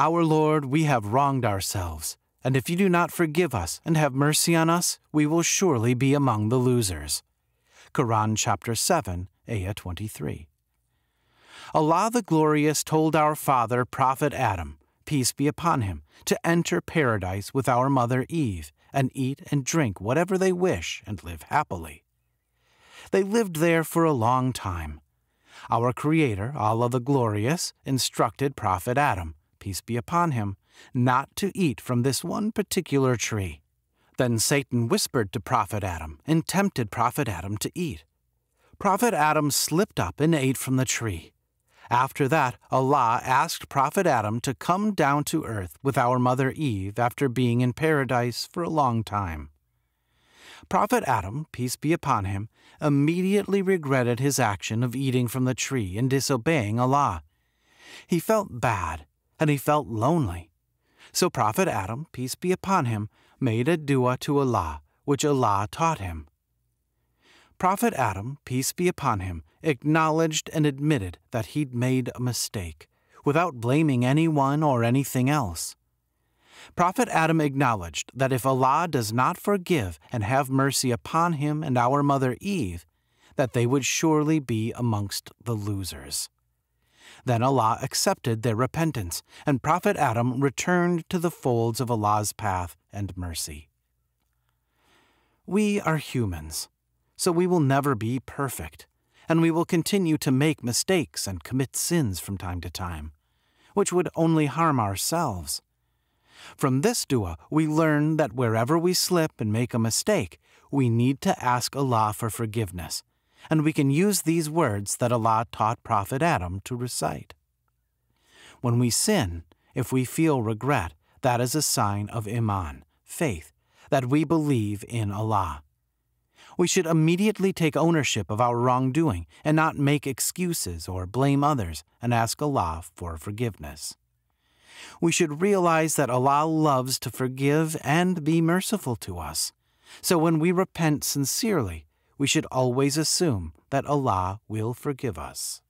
Our Lord, we have wronged ourselves, and if you do not forgive us and have mercy on us, we will surely be among the losers. Quran chapter 7, ayah 23. Allah the Glorious told our father, Prophet Adam, peace be upon him, to enter paradise with our mother Eve, and eat and drink whatever they wish and live happily. They lived there for a long time. Our Creator, Allah the Glorious, instructed Prophet Adam peace be upon him, not to eat from this one particular tree. Then Satan whispered to Prophet Adam and tempted Prophet Adam to eat. Prophet Adam slipped up and ate from the tree. After that, Allah asked Prophet Adam to come down to earth with our mother Eve after being in paradise for a long time. Prophet Adam, peace be upon him, immediately regretted his action of eating from the tree and disobeying Allah. He felt bad and he felt lonely. So Prophet Adam, peace be upon him, made a dua to Allah, which Allah taught him. Prophet Adam, peace be upon him, acknowledged and admitted that he'd made a mistake, without blaming anyone or anything else. Prophet Adam acknowledged that if Allah does not forgive and have mercy upon him and our mother Eve, that they would surely be amongst the losers. Then Allah accepted their repentance, and Prophet Adam returned to the folds of Allah's path and mercy. We are humans, so we will never be perfect, and we will continue to make mistakes and commit sins from time to time, which would only harm ourselves. From this dua, we learn that wherever we slip and make a mistake, we need to ask Allah for forgiveness and we can use these words that Allah taught Prophet Adam to recite. When we sin, if we feel regret, that is a sign of Iman, faith, that we believe in Allah. We should immediately take ownership of our wrongdoing and not make excuses or blame others and ask Allah for forgiveness. We should realize that Allah loves to forgive and be merciful to us. So when we repent sincerely, we should always assume that Allah will forgive us.